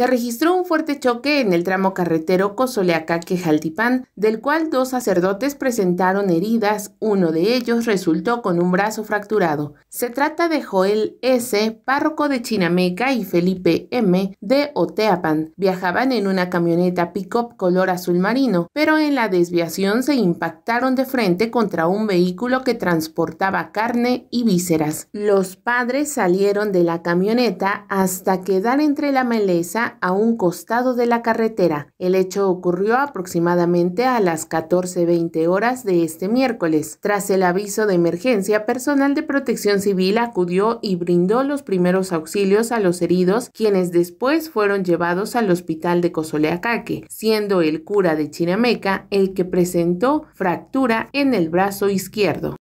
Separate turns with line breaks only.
Se registró un fuerte choque en el tramo carretero Cozoleacaque-Jaltipán, del cual dos sacerdotes presentaron heridas, uno de ellos resultó con un brazo fracturado. Se trata de Joel S., párroco de Chinameca, y Felipe M., de Oteapan. Viajaban en una camioneta pick-up color azul marino, pero en la desviación se impactaron de frente contra un vehículo que transportaba carne y vísceras. Los padres salieron de la camioneta hasta quedar entre la maleza a un costado de la carretera. El hecho ocurrió aproximadamente a las 14.20 horas de este miércoles. Tras el aviso de emergencia, personal de protección civil acudió y brindó los primeros auxilios a los heridos, quienes después fueron llevados al hospital de Cozoleacaque, siendo el cura de Chinameca el que presentó fractura en el brazo izquierdo.